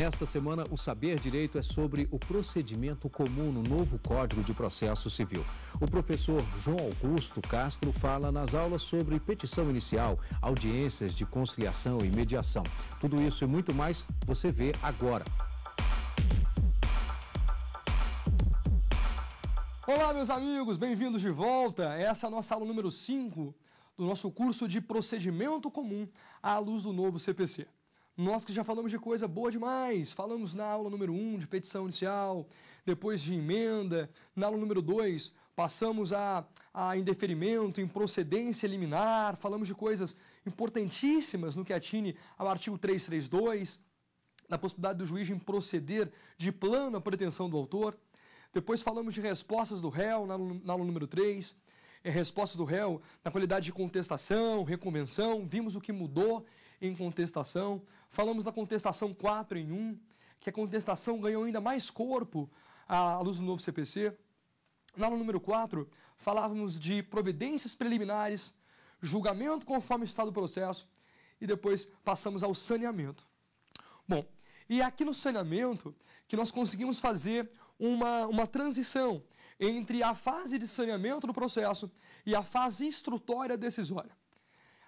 Nesta semana, o Saber Direito é sobre o procedimento comum no novo Código de Processo Civil. O professor João Augusto Castro fala nas aulas sobre petição inicial, audiências de conciliação e mediação. Tudo isso e muito mais você vê agora. Olá, meus amigos, bem-vindos de volta. Essa é a nossa aula número 5 do nosso curso de procedimento comum à luz do novo CPC. Nós que já falamos de coisa boa demais, falamos na aula número 1 um, de petição inicial, depois de emenda, na aula número 2 passamos a, a indeferimento, improcedência liminar, falamos de coisas importantíssimas no que atine ao artigo 332, na possibilidade do juiz proceder de plano à pretensão do autor. Depois falamos de respostas do réu na, na aula número 3, é, respostas do réu na qualidade de contestação, reconvenção, vimos o que mudou em contestação. Falamos da contestação 4 em 1, que a contestação ganhou ainda mais corpo à luz do novo CPC. Na aula número 4, falávamos de providências preliminares, julgamento conforme o estado do processo e depois passamos ao saneamento. Bom, e é aqui no saneamento que nós conseguimos fazer uma, uma transição entre a fase de saneamento do processo e a fase instrutória decisória.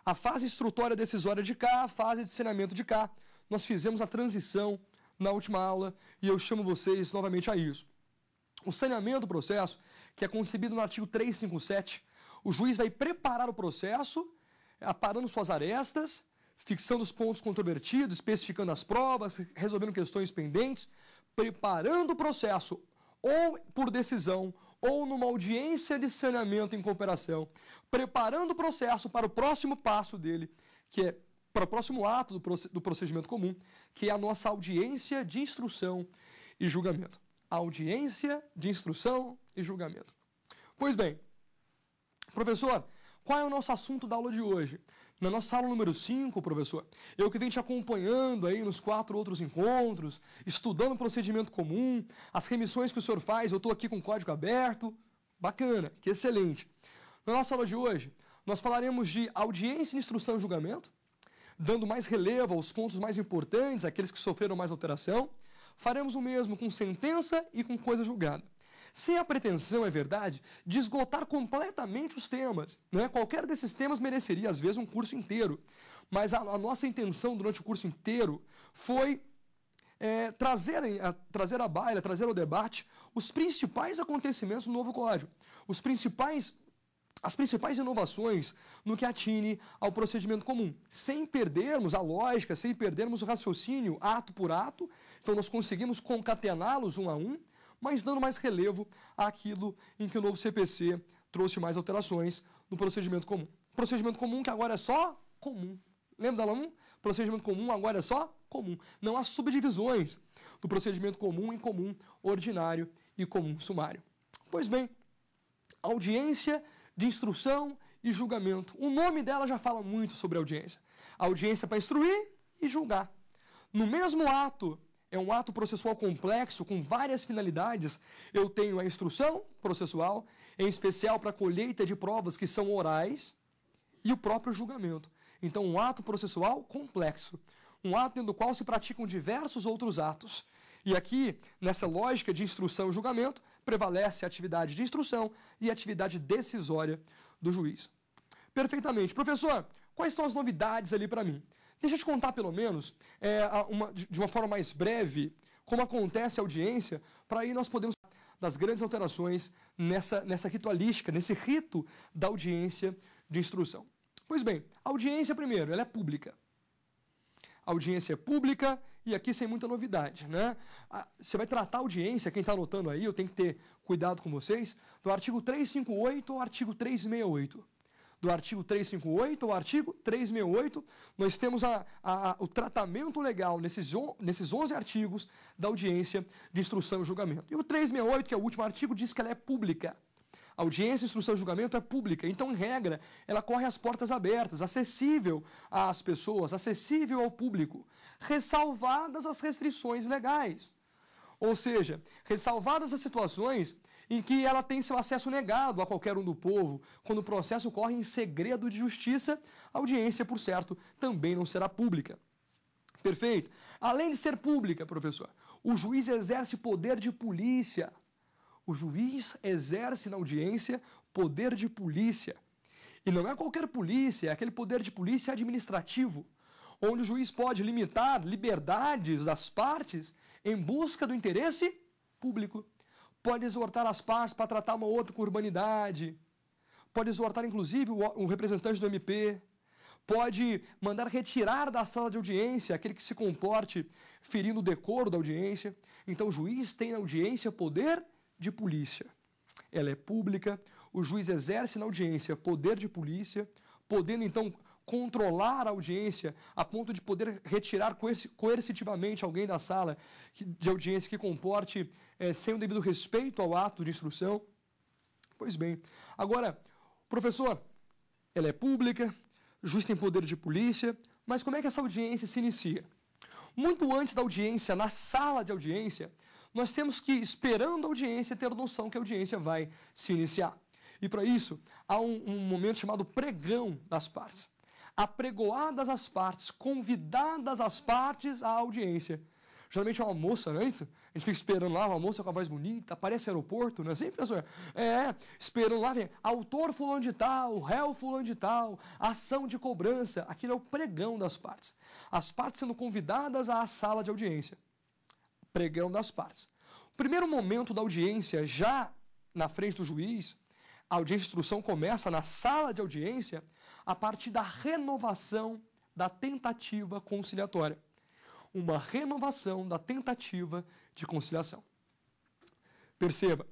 A fase instrutória decisória de cá, a fase de ensinamento de cá. Nós fizemos a transição na última aula e eu chamo vocês novamente a isso. O saneamento do processo, que é concebido no artigo 357, o juiz vai preparar o processo, é, aparando suas arestas, fixando os pontos controvertidos, especificando as provas, resolvendo questões pendentes, preparando o processo ou por decisão ou numa audiência de saneamento em cooperação, preparando o processo para o próximo passo dele, que é para o próximo ato do procedimento comum, que é a nossa audiência de instrução e julgamento. Audiência de instrução e julgamento. Pois bem, professor, qual é o nosso assunto da aula de hoje? Na nossa aula número 5, professor, eu que venho te acompanhando aí nos quatro outros encontros, estudando o procedimento comum, as remissões que o senhor faz, eu estou aqui com o código aberto. Bacana, que excelente. Na nossa aula de hoje, nós falaremos de audiência, instrução e julgamento, dando mais relevo aos pontos mais importantes, aqueles que sofreram mais alteração. Faremos o mesmo com sentença e com coisa julgada sem a pretensão, é verdade, de esgotar completamente os temas. Né? Qualquer desses temas mereceria, às vezes, um curso inteiro. Mas a, a nossa intenção durante o curso inteiro foi é, trazer, a, é, trazer à baila, trazer ao debate os principais acontecimentos do novo código, os principais, as principais inovações no que atine ao procedimento comum, sem perdermos a lógica, sem perdermos o raciocínio ato por ato. Então, nós conseguimos concatená-los um a um mas dando mais relevo àquilo em que o novo CPC trouxe mais alterações no procedimento comum. Procedimento comum que agora é só comum. Lembra da LAM1? Procedimento comum agora é só comum. Não há subdivisões do procedimento comum em comum, ordinário e comum sumário. Pois bem, audiência de instrução e julgamento. O nome dela já fala muito sobre audiência. audiência para instruir e julgar. No mesmo ato é um ato processual complexo, com várias finalidades. Eu tenho a instrução processual, em especial para a colheita de provas que são orais, e o próprio julgamento. Então, um ato processual complexo, um ato dentro do qual se praticam diversos outros atos. E aqui, nessa lógica de instrução e julgamento, prevalece a atividade de instrução e a atividade decisória do juiz. Perfeitamente. Professor, quais são as novidades ali para mim? Deixa eu te contar, pelo menos, é, uma, de uma forma mais breve, como acontece a audiência, para aí nós podemos das grandes alterações nessa, nessa ritualística, nesse rito da audiência de instrução. Pois bem, a audiência, primeiro, ela é pública. A audiência é pública e aqui sem muita novidade. Né? Você vai tratar a audiência, quem está anotando aí, eu tenho que ter cuidado com vocês, do artigo 358 ao artigo 368 do artigo 358 ao artigo 368, nós temos a, a, a, o tratamento legal nesses, nesses 11 artigos da audiência de instrução e julgamento. E o 368, que é o último artigo, diz que ela é pública. A audiência, instrução e julgamento é pública, então, em regra, ela corre às portas abertas, acessível às pessoas, acessível ao público, ressalvadas as restrições legais. Ou seja, ressalvadas as situações em que ela tem seu acesso negado a qualquer um do povo, quando o processo ocorre em segredo de justiça, a audiência, por certo, também não será pública. Perfeito? Além de ser pública, professor, o juiz exerce poder de polícia. O juiz exerce na audiência poder de polícia. E não é qualquer polícia, é aquele poder de polícia administrativo, onde o juiz pode limitar liberdades das partes em busca do interesse público pode exortar as partes para tratar uma outra com urbanidade, pode exortar inclusive o representante do MP, pode mandar retirar da sala de audiência aquele que se comporte ferindo o decoro da audiência. Então, o juiz tem na audiência poder de polícia. Ela é pública, o juiz exerce na audiência poder de polícia, podendo então controlar a audiência a ponto de poder retirar coercitivamente alguém da sala de audiência que comporte é, sem o devido respeito ao ato de instrução? Pois bem. Agora, professor, ela é pública, justa em poder de polícia, mas como é que essa audiência se inicia? Muito antes da audiência, na sala de audiência, nós temos que, esperando a audiência, ter noção que a audiência vai se iniciar. E para isso, há um, um, momento chamado pregão das partes apregoadas as partes, convidadas as partes à audiência. Geralmente é uma moça, não é isso? A gente fica esperando lá, uma moça com a voz bonita, aparece aeroporto, não é assim, professor? É, esperando lá, vem autor fulano de tal, réu fulano de tal, ação de cobrança. Aquilo é o pregão das partes. As partes sendo convidadas à sala de audiência. Pregão das partes. O primeiro momento da audiência, já na frente do juiz, a audiência de instrução começa na sala de audiência, a partir da renovação da tentativa conciliatória. Uma renovação da tentativa de conciliação. Perceba,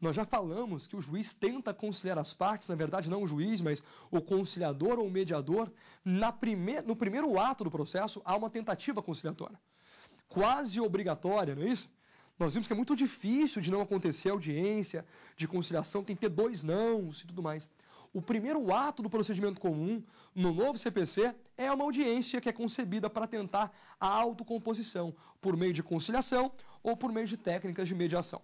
nós já falamos que o juiz tenta conciliar as partes, na verdade, não o juiz, mas o conciliador ou o mediador. Prime... No primeiro ato do processo, há uma tentativa conciliatória. Quase obrigatória, não é isso? Nós vimos que é muito difícil de não acontecer audiência de conciliação, tem que ter dois nãos e tudo mais. O primeiro ato do procedimento comum no novo CPC é uma audiência que é concebida para tentar a autocomposição por meio de conciliação ou por meio de técnicas de mediação.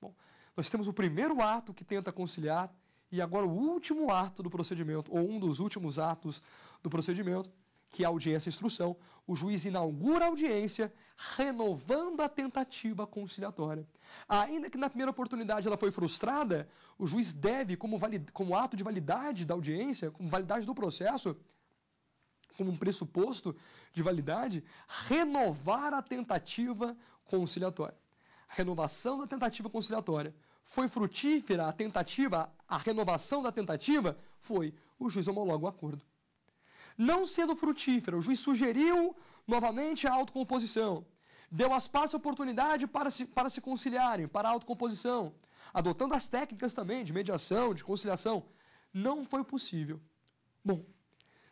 Bom, nós temos o primeiro ato que tenta conciliar e agora o último ato do procedimento, ou um dos últimos atos do procedimento, que é a audiência instrução, o juiz inaugura a audiência, renovando a tentativa conciliatória. Ainda que na primeira oportunidade ela foi frustrada, o juiz deve, como, como ato de validade da audiência, como validade do processo, como um pressuposto de validade, renovar a tentativa conciliatória. A renovação da tentativa conciliatória. Foi frutífera a tentativa, a renovação da tentativa? Foi. O juiz homologa o acordo. Não sendo frutífera, o juiz sugeriu novamente a autocomposição. Deu às partes oportunidade para se, para se conciliarem, para a autocomposição, adotando as técnicas também de mediação, de conciliação. Não foi possível. Bom,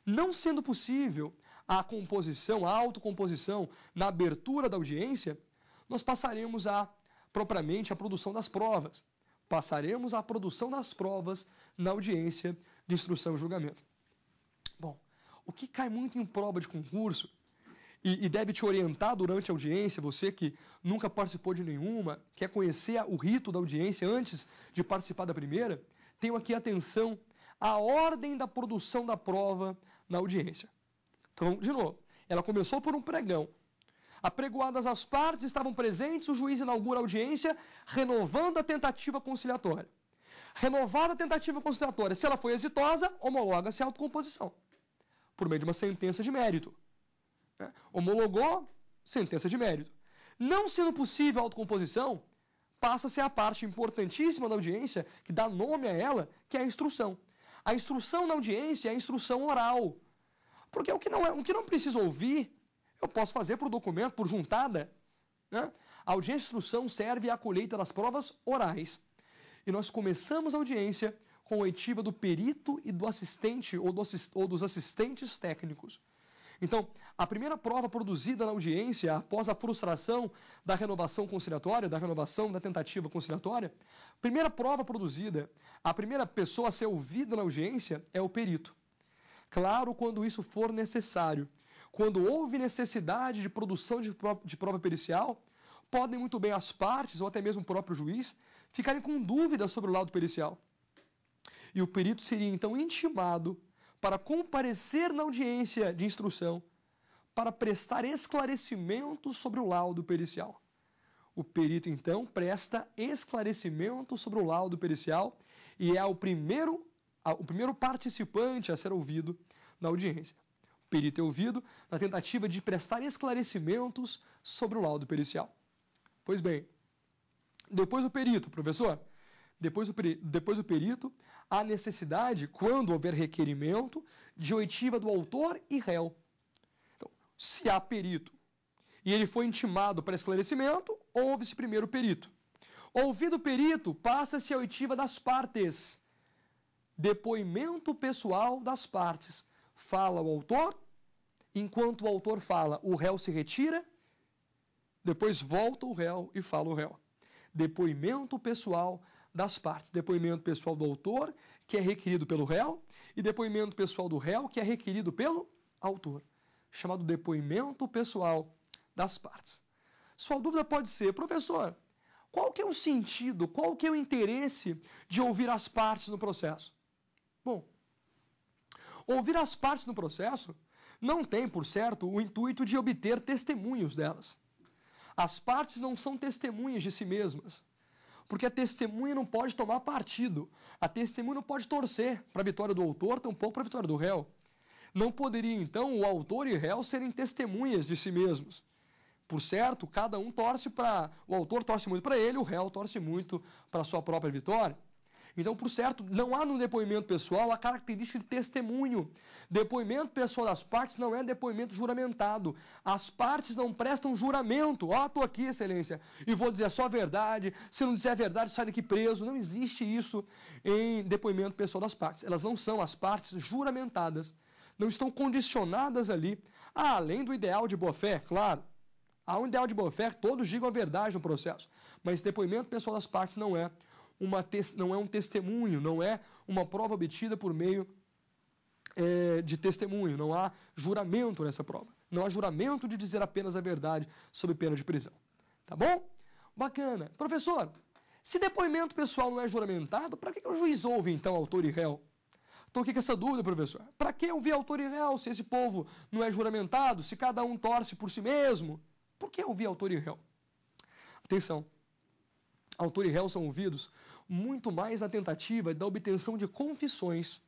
não sendo possível a composição, a autocomposição na abertura da audiência, nós passaremos a propriamente a produção das provas. Passaremos a produção das provas na audiência de instrução e julgamento. O que cai muito em prova de concurso e, e deve te orientar durante a audiência, você que nunca participou de nenhuma, quer conhecer o rito da audiência antes de participar da primeira, tenho aqui atenção à ordem da produção da prova na audiência. Então, de novo, ela começou por um pregão. Apregoadas as partes estavam presentes, o juiz inaugura a audiência, renovando a tentativa conciliatória. Renovada a tentativa conciliatória, se ela foi exitosa, homologa-se a autocomposição por meio de uma sentença de mérito. Né? Homologou, sentença de mérito. Não sendo possível a autocomposição, passa a ser a parte importantíssima da audiência, que dá nome a ela, que é a instrução. A instrução na audiência é a instrução oral. Porque o que não, é, o que não precisa ouvir, eu posso fazer por documento, por juntada. Né? A audiência de instrução serve à colheita das provas orais. E nós começamos a audiência com oitiva do perito e do assistente ou, do assist, ou dos assistentes técnicos. Então, a primeira prova produzida na audiência após a frustração da renovação conciliatória, da renovação da tentativa conciliatória, primeira prova produzida, a primeira pessoa a ser ouvida na audiência é o perito. Claro, quando isso for necessário. Quando houve necessidade de produção de prova, de prova pericial, podem muito bem as partes ou até mesmo o próprio juiz ficarem com dúvidas sobre o laudo pericial e o perito seria então intimado para comparecer na audiência de instrução para prestar esclarecimentos sobre o laudo pericial. O perito então presta esclarecimento sobre o laudo pericial e é o primeiro, o primeiro participante a ser ouvido na audiência. O perito é ouvido na tentativa de prestar esclarecimentos sobre o laudo pericial. Pois bem, depois o perito, professor, depois o, depois o perito, a necessidade, quando houver requerimento, de oitiva do autor e réu. Então, se há perito e ele foi intimado para esclarecimento, houve-se primeiro perito. Ouvido o perito, passa-se a oitiva das partes. Depoimento pessoal das partes. Fala o autor, enquanto o autor fala, o réu se retira, depois volta o réu e fala o réu. Depoimento pessoal das partes. Depoimento pessoal do autor, que é requerido pelo réu, e depoimento pessoal do réu, que é requerido pelo autor, chamado depoimento pessoal das partes. Sua dúvida pode ser, professor, qual que é o sentido, qual que é o interesse de ouvir as partes no processo? Bom, ouvir as partes no processo não tem, por certo, o intuito de obter testemunhos delas. As partes não são testemunhas de si mesmas porque a testemunha não pode tomar partido. A testemunha não pode torcer para a vitória do autor, tampouco para a vitória do réu. Não poderia, então, o autor e o réu serem testemunhas de si mesmos. Por certo, cada um torce para. O autor torce muito para ele, o réu torce muito para a sua própria vitória. Então, por certo, não há no depoimento pessoal a característica de testemunho. Depoimento pessoal das partes não é depoimento juramentado. As partes não prestam juramento. Ó, oh, estou aqui, excelência, e vou dizer só a verdade. Se não disser a verdade, sai daqui preso. Não existe isso em depoimento pessoal das partes. Elas não são as partes juramentadas. Não estão condicionadas ali, ah, além do ideal de boa-fé, claro. Há um ideal de boa-fé, todos digam a verdade no processo. Mas depoimento pessoal das partes não é uma não é um testemunho, não é uma prova obtida por meio é, de testemunho, não há juramento nessa prova. Não há juramento de dizer apenas a verdade sob pena de prisão. Tá bom? Bacana. Professor, se depoimento pessoal não é juramentado, para que o juiz ouve então autor e réu? Então que é essa dúvida, professor. Para que ouvir autor e réu se esse povo não é juramentado, se cada um torce por si mesmo? Por que ouvir autor e réu? Atenção, Autor e réu são ouvidos muito mais na tentativa da obtenção de confissões.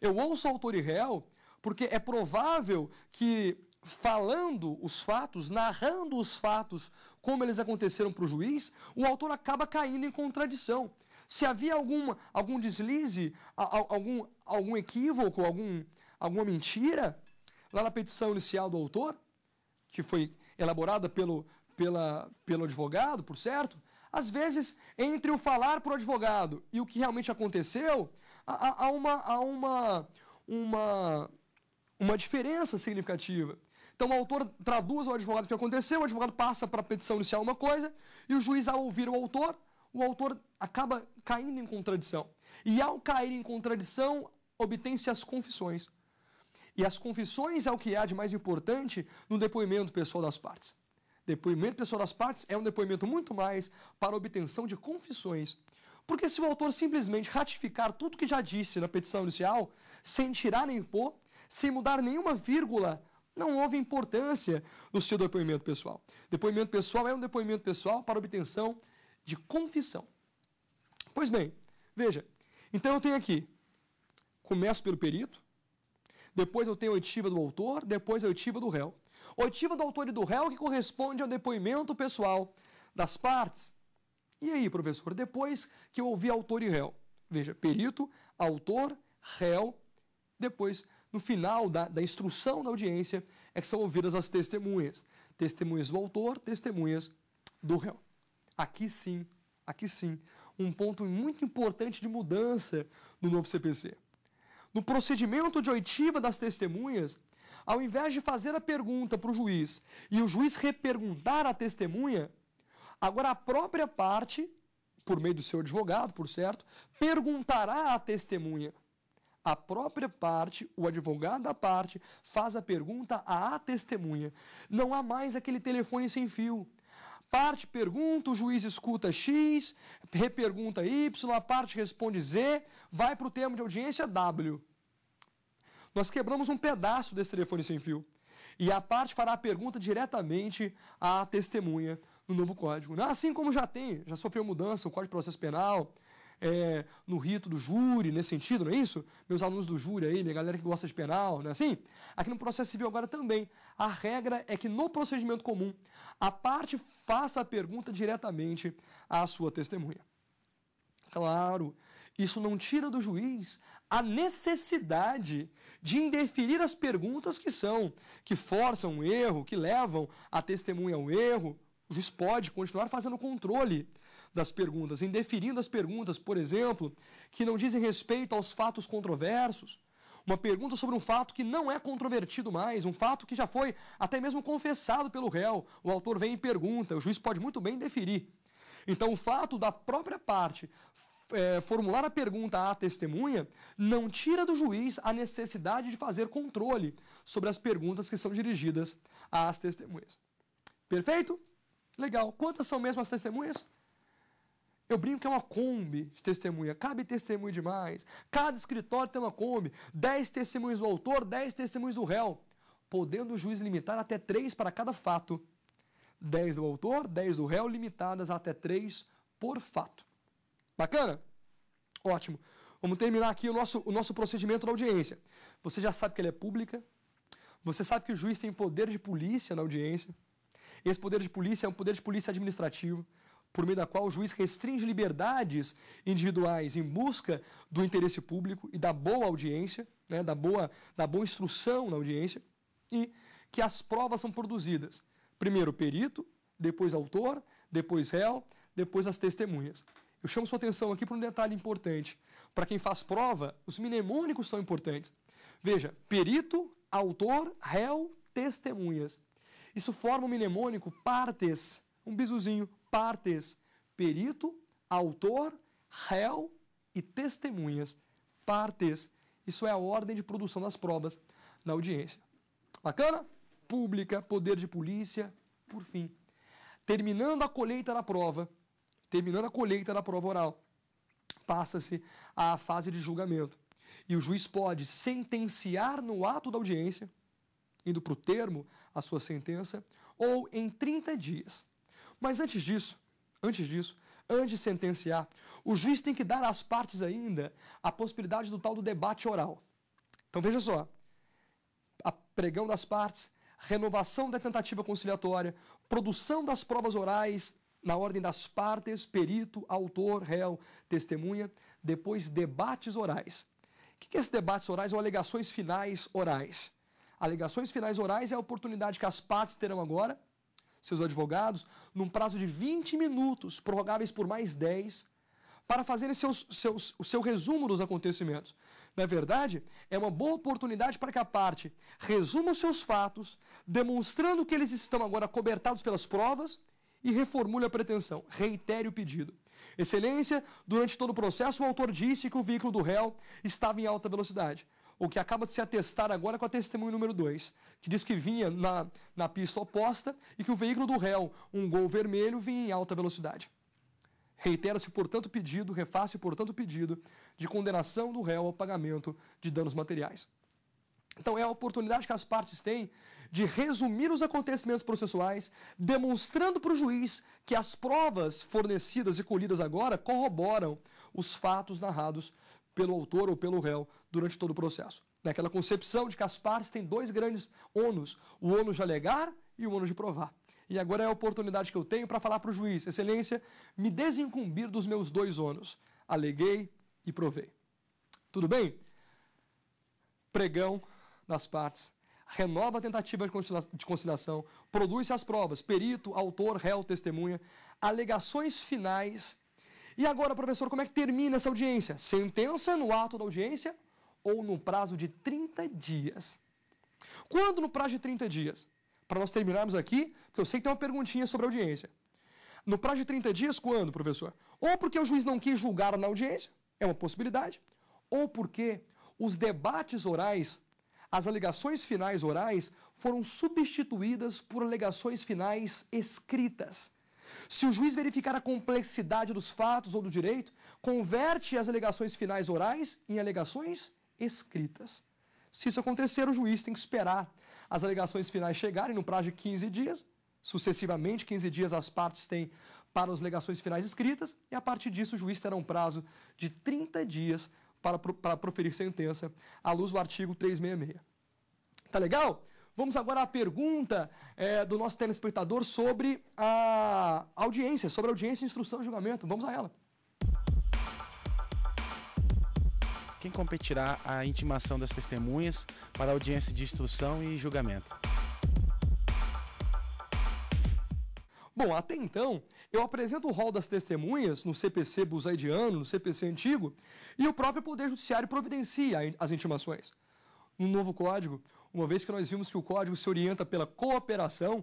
Eu ouço autor e réu porque é provável que, falando os fatos, narrando os fatos como eles aconteceram para o juiz, o autor acaba caindo em contradição. Se havia algum, algum deslize, algum, algum equívoco, algum, alguma mentira, lá na petição inicial do autor, que foi elaborada pelo, pela, pelo advogado, por certo, às vezes, entre o falar para o advogado e o que realmente aconteceu, há, há, uma, há uma, uma, uma diferença significativa. Então, o autor traduz ao advogado o que aconteceu, o advogado passa para a petição inicial uma coisa, e o juiz, ao ouvir o autor, o autor acaba caindo em contradição. E ao cair em contradição, obtém-se as confissões. E as confissões é o que há de mais importante no depoimento pessoal das partes. Depoimento pessoal das partes é um depoimento muito mais para obtenção de confissões. Porque se o autor simplesmente ratificar tudo que já disse na petição inicial, sem tirar nem pôr, sem mudar nenhuma vírgula, não houve importância no seu depoimento pessoal. Depoimento pessoal é um depoimento pessoal para obtenção de confissão. Pois bem, veja, então eu tenho aqui, começo pelo perito, depois eu tenho a oitiva do autor, depois a oitiva do réu. Oitiva do autor e do réu que corresponde ao depoimento pessoal das partes. E aí, professor, depois que eu ouvi autor e réu? Veja, perito, autor, réu, depois, no final da, da instrução da audiência, é que são ouvidas as testemunhas. Testemunhas do autor, testemunhas do réu. Aqui sim, aqui sim, um ponto muito importante de mudança do novo CPC. No procedimento de oitiva das testemunhas, ao invés de fazer a pergunta para o juiz e o juiz reperguntar a testemunha, agora a própria parte, por meio do seu advogado, por certo, perguntará à testemunha. A própria parte, o advogado da parte, faz a pergunta à testemunha. Não há mais aquele telefone sem fio. Parte pergunta, o juiz escuta X, repergunta Y, a parte responde Z, vai para o termo de audiência W. Nós quebramos um pedaço desse telefone sem fio. E a parte fará a pergunta diretamente à testemunha no novo código. Né? Assim como já tem, já sofreu mudança o Código de Processo Penal, é, no rito do júri, nesse sentido, não é isso? Meus alunos do júri aí, minha galera que gosta de penal, não é assim? Aqui no processo civil agora também. A regra é que no procedimento comum, a parte faça a pergunta diretamente à sua testemunha. Claro, isso não tira do juiz a necessidade de indeferir as perguntas que são, que forçam o erro, que levam a testemunha ao erro. O juiz pode continuar fazendo controle das perguntas, indeferindo as perguntas, por exemplo, que não dizem respeito aos fatos controversos. Uma pergunta sobre um fato que não é controvertido mais, um fato que já foi até mesmo confessado pelo réu. O autor vem e pergunta, o juiz pode muito bem deferir. Então, o fato da própria parte é, formular a pergunta à testemunha não tira do juiz a necessidade de fazer controle sobre as perguntas que são dirigidas às testemunhas. Perfeito? Legal. Quantas são mesmo as testemunhas? Eu brinco que é uma Kombi de testemunha. Cabe testemunho demais. Cada escritório tem uma Kombi. Dez testemunhas do autor, dez testemunhas do réu. Podendo o juiz limitar até três para cada fato. Dez do autor, dez do réu, limitadas até três por fato. Bacana? Ótimo. Vamos terminar aqui o nosso, o nosso procedimento da audiência. Você já sabe que ela é pública, você sabe que o juiz tem poder de polícia na audiência. Esse poder de polícia é um poder de polícia administrativo, por meio da qual o juiz restringe liberdades individuais em busca do interesse público e da boa audiência, né, da, boa, da boa instrução na audiência, e que as provas são produzidas. Primeiro perito, depois autor, depois réu, depois as testemunhas. Eu chamo sua atenção aqui para um detalhe importante. Para quem faz prova, os mnemônicos são importantes. Veja, perito, autor, réu, testemunhas. Isso forma um mnemônico partes, um bisuzinho, partes. Perito, autor, réu e testemunhas. Partes. Isso é a ordem de produção das provas na audiência. Bacana? Pública, poder de polícia, por fim. Terminando a colheita da prova, Terminando a colheita da prova oral, passa-se à fase de julgamento. E o juiz pode sentenciar no ato da audiência, indo para o termo a sua sentença, ou em 30 dias. Mas antes disso, antes disso, antes de sentenciar, o juiz tem que dar às partes ainda a possibilidade do tal do debate oral. Então veja só, a pregão das partes, renovação da tentativa conciliatória, produção das provas orais, na ordem das partes, perito, autor, réu, testemunha, depois debates orais. O que é esses debates orais ou alegações finais orais? Alegações finais orais é a oportunidade que as partes terão agora, seus advogados, num prazo de 20 minutos, prorrogáveis por mais 10, para fazerem seus, seus, o seu resumo dos acontecimentos. Na verdade, é uma boa oportunidade para que a parte resuma os seus fatos, demonstrando que eles estão agora cobertados pelas provas e reformule a pretensão. Reitere o pedido. Excelência, durante todo o processo, o autor disse que o veículo do réu estava em alta velocidade, o que acaba de se atestar agora com a testemunha número 2, que diz que vinha na, na pista oposta e que o veículo do réu, um gol vermelho, vinha em alta velocidade. Reitera-se, portanto, o pedido, refaz-se, portanto, o pedido de condenação do réu ao pagamento de danos materiais. Então, é a oportunidade que as partes têm de resumir os acontecimentos processuais, demonstrando para o juiz que as provas fornecidas e colhidas agora corroboram os fatos narrados pelo autor ou pelo réu durante todo o processo. Naquela concepção de que as partes têm dois grandes ônus: o ônus de alegar e o ônus de provar. E agora é a oportunidade que eu tenho para falar para o juiz: Excelência, me desincumbir dos meus dois ônus. Aleguei e provei. Tudo bem? Pregão nas partes renova a tentativa de conciliação, produz-se as provas, perito, autor, réu, testemunha, alegações finais. E agora, professor, como é que termina essa audiência? Sentença no ato da audiência ou no prazo de 30 dias? Quando no prazo de 30 dias? Para nós terminarmos aqui, porque eu sei que tem uma perguntinha sobre a audiência. No prazo de 30 dias, quando, professor? Ou porque o juiz não quis julgar na audiência, é uma possibilidade, ou porque os debates orais as alegações finais orais foram substituídas por alegações finais escritas. Se o juiz verificar a complexidade dos fatos ou do direito, converte as alegações finais orais em alegações escritas. Se isso acontecer, o juiz tem que esperar as alegações finais chegarem no prazo de 15 dias, sucessivamente, 15 dias as partes têm para as alegações finais escritas, e a partir disso o juiz terá um prazo de 30 dias para, para proferir sentença à luz do artigo 366. Tá legal? Vamos agora à pergunta é, do nosso telespectador sobre a audiência, sobre a audiência, instrução e julgamento. Vamos a ela. Quem competirá a intimação das testemunhas para a audiência de instrução e julgamento? Bom, até então, eu apresento o rol das testemunhas no CPC busaidiano, no CPC antigo, e o próprio Poder Judiciário providencia as intimações. No novo código, uma vez que nós vimos que o código se orienta pela cooperação,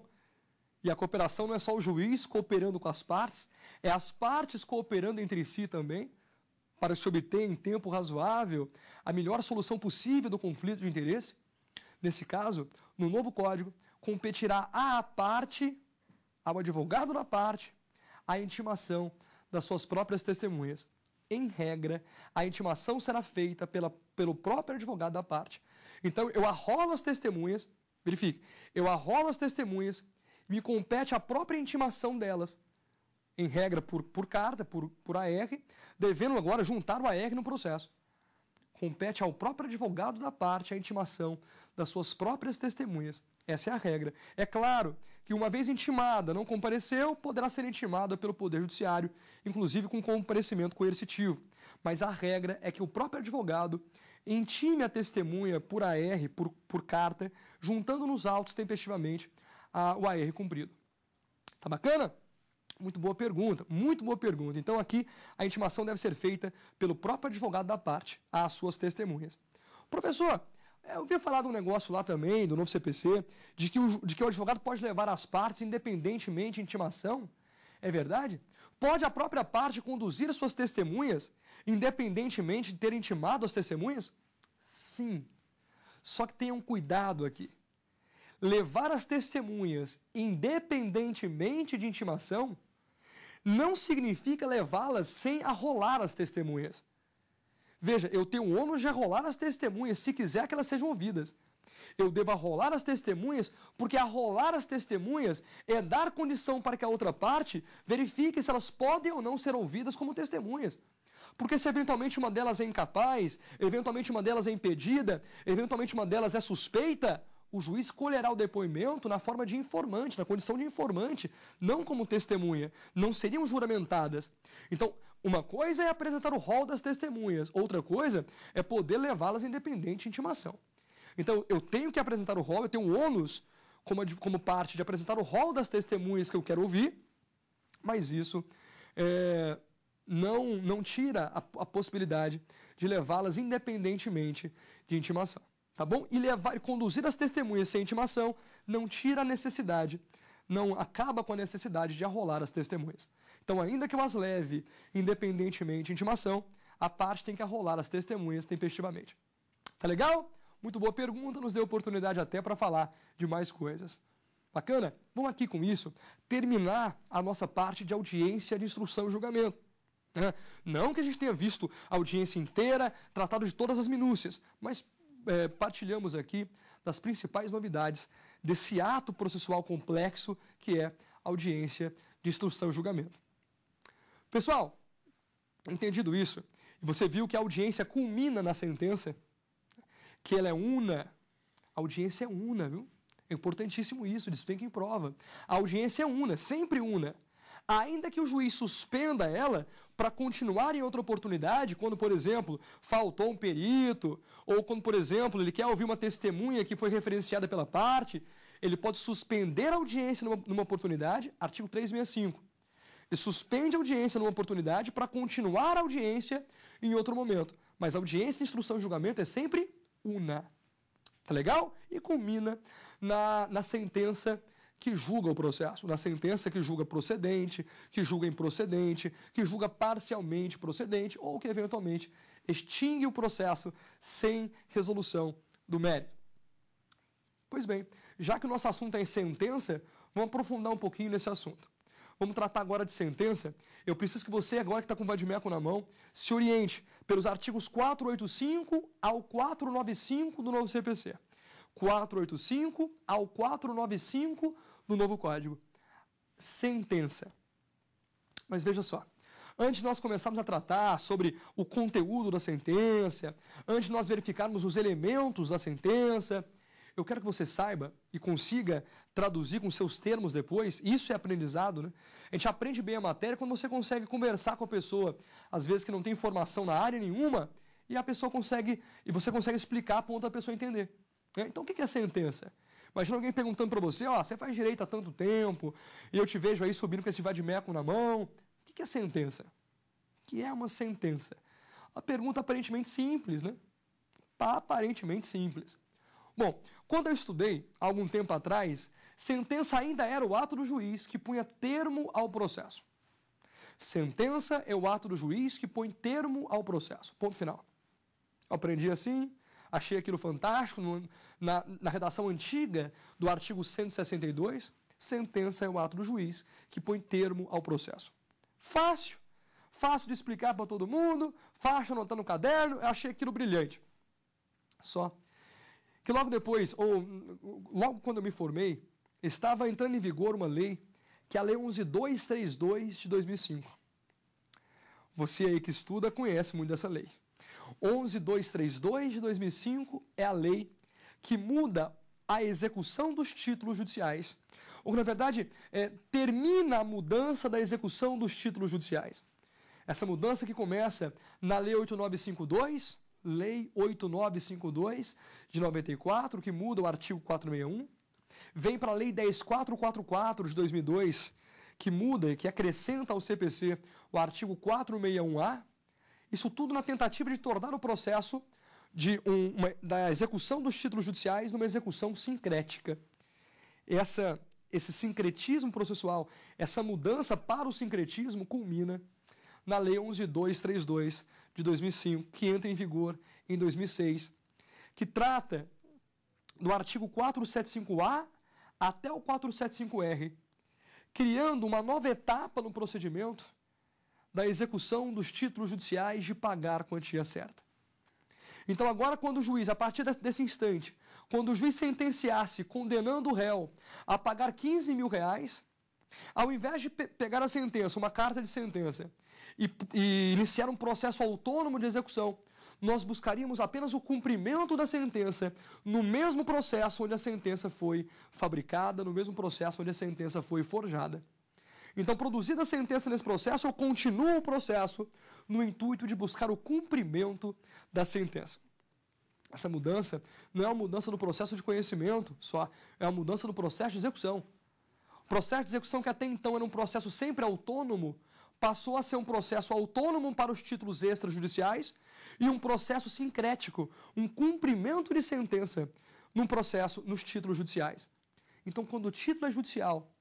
e a cooperação não é só o juiz cooperando com as partes, é as partes cooperando entre si também, para se obter em tempo razoável a melhor solução possível do conflito de interesse. Nesse caso, no novo código, competirá a parte, ao advogado da parte, a intimação das suas próprias testemunhas. Em regra, a intimação será feita pela, pelo próprio advogado da parte. Então, eu arrolo as testemunhas, verifique, eu arrolo as testemunhas, me compete a própria intimação delas, em regra por, por carta, por, por AR, devendo agora juntar o AR no processo. Compete ao próprio advogado da parte a intimação das suas próprias testemunhas. Essa é a regra. É claro que, uma vez intimada, não compareceu, poderá ser intimada pelo Poder Judiciário, inclusive com comparecimento coercitivo. Mas a regra é que o próprio advogado intime a testemunha por AR, por, por carta, juntando nos autos tempestivamente a, o AR cumprido. Tá bacana? Muito boa pergunta, muito boa pergunta. Então, aqui a intimação deve ser feita pelo próprio advogado da parte às suas testemunhas. Professor, é, eu ouvi falar de um negócio lá também, do novo CPC, de que, o, de que o advogado pode levar as partes independentemente de intimação. É verdade? Pode a própria parte conduzir suas testemunhas, independentemente de ter intimado as testemunhas? Sim. Só que tenham cuidado aqui. Levar as testemunhas independentemente de intimação não significa levá-las sem arrolar as testemunhas. Veja, eu tenho o ônus de arrolar as testemunhas, se quiser que elas sejam ouvidas. Eu devo arrolar as testemunhas, porque arrolar as testemunhas é dar condição para que a outra parte verifique se elas podem ou não ser ouvidas como testemunhas. Porque se eventualmente uma delas é incapaz, eventualmente uma delas é impedida, eventualmente uma delas é suspeita, o juiz colherá o depoimento na forma de informante, na condição de informante, não como testemunha. Não seriam juramentadas. Então, uma coisa é apresentar o rol das testemunhas, outra coisa é poder levá-las independente de intimação. Então, eu tenho que apresentar o rol, eu tenho um ônus como, como parte de apresentar o rol das testemunhas que eu quero ouvir, mas isso é, não, não tira a, a possibilidade de levá-las independentemente de intimação. Tá bom? E levar, conduzir as testemunhas sem intimação não tira a necessidade, não acaba com a necessidade de arrolar as testemunhas. Então, ainda que umas leve, independentemente de intimação, a parte tem que arrolar as testemunhas tempestivamente. Tá legal? Muito boa pergunta, nos deu oportunidade até para falar de mais coisas. Bacana? Vamos aqui com isso terminar a nossa parte de audiência de instrução e julgamento. Não que a gente tenha visto a audiência inteira, tratado de todas as minúcias, mas é, partilhamos aqui das principais novidades desse ato processual complexo que é audiência de instrução e julgamento. Pessoal, entendido isso, você viu que a audiência culmina na sentença, que ela é una. A audiência é una, viu? É importantíssimo isso, despenca em prova. A audiência é una, sempre una. Ainda que o juiz suspenda ela para continuar em outra oportunidade, quando, por exemplo, faltou um perito, ou quando, por exemplo, ele quer ouvir uma testemunha que foi referenciada pela parte, ele pode suspender a audiência numa, numa oportunidade, artigo 365. Ele suspende a audiência numa oportunidade para continuar a audiência em outro momento. Mas audiência, instrução e julgamento é sempre una. Tá legal? E culmina na, na sentença que julga o processo, na sentença que julga procedente, que julga improcedente, que julga parcialmente procedente ou que eventualmente extingue o processo sem resolução do mérito. Pois bem, já que o nosso assunto é em sentença, vamos aprofundar um pouquinho nesse assunto. Vamos tratar agora de sentença. Eu preciso que você, agora que está com o vadimeco na mão, se oriente pelos artigos 485 ao 495 do novo CPC. 485 ao 495 do novo Código. Sentença. Mas veja só. Antes de nós começarmos a tratar sobre o conteúdo da sentença, antes de nós verificarmos os elementos da sentença, eu quero que você saiba e consiga traduzir com seus termos depois. Isso é aprendizado, né? A gente aprende bem a matéria quando você consegue conversar com a pessoa, às vezes que não tem formação na área nenhuma, e a pessoa consegue, e você consegue explicar para outra pessoa entender. Né? Então, o que é sentença? Imagina alguém perguntando para você, ó, oh, você faz direito há tanto tempo, e eu te vejo aí subindo com esse meco na mão. O que é sentença? O que é uma sentença? A pergunta aparentemente simples, né? Aparentemente simples. Bom, quando eu estudei, algum tempo atrás, sentença ainda era o ato do juiz que punha termo ao processo. Sentença é o ato do juiz que põe termo ao processo. Ponto final. Eu aprendi assim, achei aquilo fantástico no, na, na redação antiga do artigo 162. Sentença é o ato do juiz que põe termo ao processo. Fácil. Fácil de explicar para todo mundo, fácil anotar no caderno, eu achei aquilo brilhante. Só que logo depois, ou hum, logo quando eu me formei, estava entrando em vigor uma lei, que é a Lei 11232 de 2005. Você aí que estuda conhece muito dessa lei. 11232 de 2005 é a lei que muda a execução dos títulos judiciais, ou na verdade é, termina a mudança da execução dos títulos judiciais. Essa mudança que começa na Lei 8952 Lei 8952 de 94, que muda o artigo 461, vem para a Lei 10444 de 2002, que muda e que acrescenta ao CPC o artigo 461A, isso tudo na tentativa de tornar o processo de um, uma, da execução dos títulos judiciais numa execução sincrética. Essa, esse sincretismo processual, essa mudança para o sincretismo culmina na Lei 11232 de 2005, que entra em vigor em 2006, que trata do artigo 475A até o 475R, criando uma nova etapa no procedimento da execução dos títulos judiciais de pagar quantia certa. Então, agora, quando o juiz, a partir desse instante, quando o juiz sentenciasse condenando o réu a pagar 15 mil reais, ao invés de pe pegar a sentença, uma carta de sentença, e, e iniciar um processo autônomo de execução nós buscaríamos apenas o cumprimento da sentença no mesmo processo onde a sentença foi fabricada, no mesmo processo onde a sentença foi forjada. Então, produzida a sentença nesse processo, eu continuo o processo no intuito de buscar o cumprimento da sentença. Essa mudança não é uma mudança no processo de conhecimento só, é uma mudança no processo de execução. O processo de execução que até então era um processo sempre autônomo, passou a ser um processo autônomo para os títulos extrajudiciais e um processo sincrético, um cumprimento de sentença num processo nos títulos judiciais. Então, quando o título é judicial,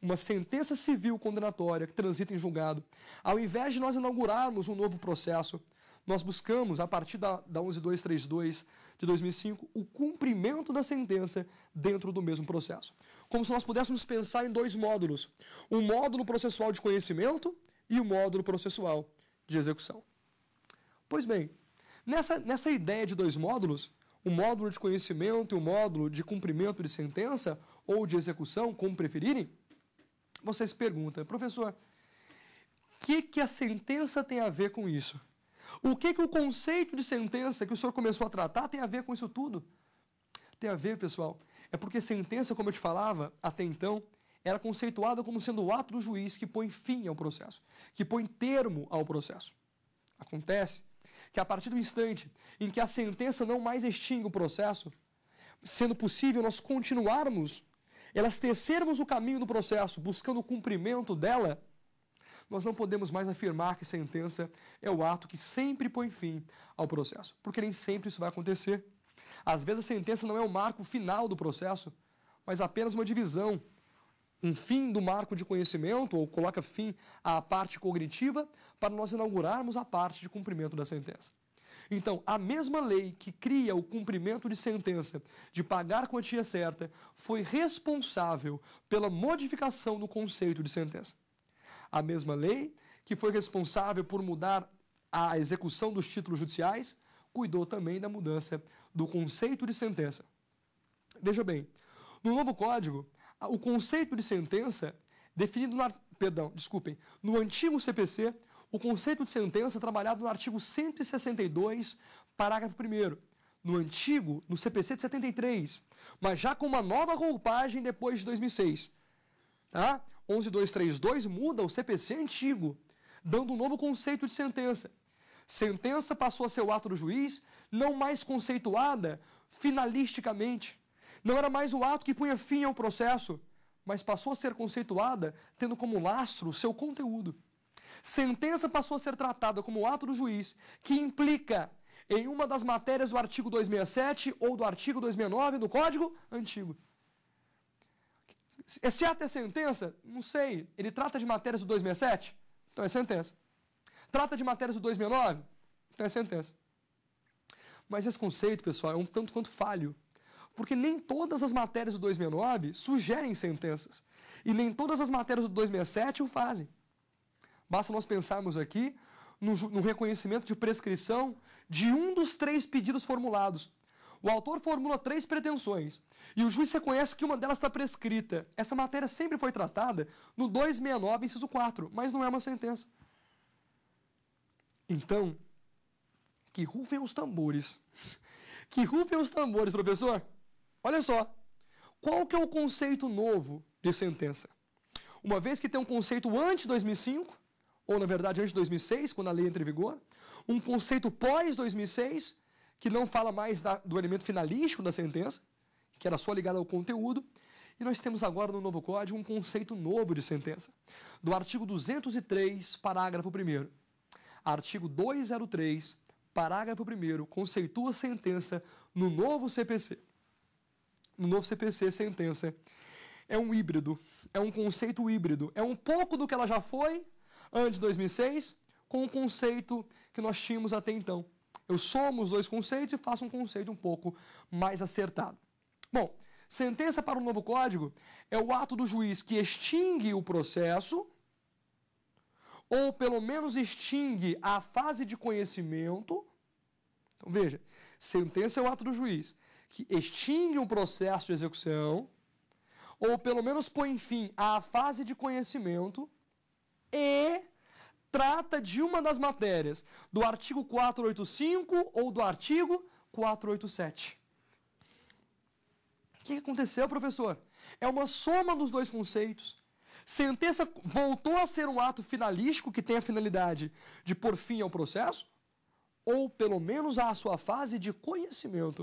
uma sentença civil condenatória que transita em julgado, ao invés de nós inaugurarmos um novo processo, nós buscamos, a partir da, da 11232 de 2005, o cumprimento da sentença dentro do mesmo processo. Como se nós pudéssemos pensar em dois módulos: um módulo processual de conhecimento, e o módulo processual de execução. Pois bem, nessa, nessa ideia de dois módulos, o módulo de conhecimento e o módulo de cumprimento de sentença ou de execução, como preferirem, vocês perguntam, professor, o que, que a sentença tem a ver com isso? O que, que o conceito de sentença que o senhor começou a tratar tem a ver com isso tudo? Tem a ver, pessoal. É porque sentença, como eu te falava até então, era conceituada como sendo o ato do juiz que põe fim ao processo, que põe termo ao processo. Acontece que a partir do instante em que a sentença não mais extingue o processo, sendo possível nós continuarmos, elas tecermos o caminho do processo, buscando o cumprimento dela, nós não podemos mais afirmar que sentença é o ato que sempre põe fim ao processo, porque nem sempre isso vai acontecer. Às vezes a sentença não é o marco final do processo, mas apenas uma divisão um fim do marco de conhecimento, ou coloca fim à parte cognitiva, para nós inaugurarmos a parte de cumprimento da sentença. Então, a mesma lei que cria o cumprimento de sentença de pagar quantia certa foi responsável pela modificação do conceito de sentença. A mesma lei que foi responsável por mudar a execução dos títulos judiciais cuidou também da mudança do conceito de sentença. Veja bem, no novo código, o conceito de sentença definido no, perdão, desculpem, no antigo CPC, o conceito de sentença é trabalhado no artigo 162, parágrafo 1 no antigo, no CPC de 73, mas já com uma nova roupagem depois de 2006. Tá? 11232 muda o CPC antigo, dando um novo conceito de sentença. Sentença passou a ser o ato do juiz, não mais conceituada finalisticamente, não era mais o ato que punha fim ao processo, mas passou a ser conceituada tendo como lastro seu conteúdo. Sentença passou a ser tratada como ato do juiz que implica em uma das matérias do artigo 267 ou do artigo 269 do Código Antigo. Esse ato é sentença? Não sei. Ele trata de matérias do 267? Então é sentença. Trata de matérias do 269? Então é sentença. Mas esse conceito, pessoal, é um tanto quanto falho. Porque nem todas as matérias do 2009 sugerem sentenças. E nem todas as matérias do 2007 o fazem. Basta nós pensarmos aqui no, no reconhecimento de prescrição de um dos três pedidos formulados. O autor formula três pretensões e o juiz reconhece que uma delas está prescrita. Essa matéria sempre foi tratada no 269, inciso 4, mas não é uma sentença. Então, que rufem os tambores. Que rufem os tambores, professor! Olha só, qual que é o conceito novo de sentença? Uma vez que tem um conceito antes 2005, ou na verdade antes de 2006, quando a lei entra em vigor, um conceito pós 2006, que não fala mais da, do elemento finalístico da sentença, que era só ligado ao conteúdo, e nós temos agora no novo código um conceito novo de sentença, do artigo 203, parágrafo 1. Artigo 203, parágrafo 1, conceitua sentença no novo CPC no novo CPC Sentença. É um híbrido, é um conceito híbrido, é um pouco do que ela já foi antes de 2006 com o conceito que nós tínhamos até então. Eu somo os dois conceitos e faço um conceito um pouco mais acertado. Bom, sentença para o novo código é o ato do juiz que extingue o processo ou pelo menos extingue a fase de conhecimento. Então veja, sentença é o ato do juiz que extingue um processo de execução, ou pelo menos põe fim à fase de conhecimento, e trata de uma das matérias do artigo 485 ou do artigo 487. O que aconteceu, professor? É uma soma dos dois conceitos. Sentença voltou a ser um ato finalístico que tem a finalidade de pôr fim ao processo, ou pelo menos à sua fase de conhecimento.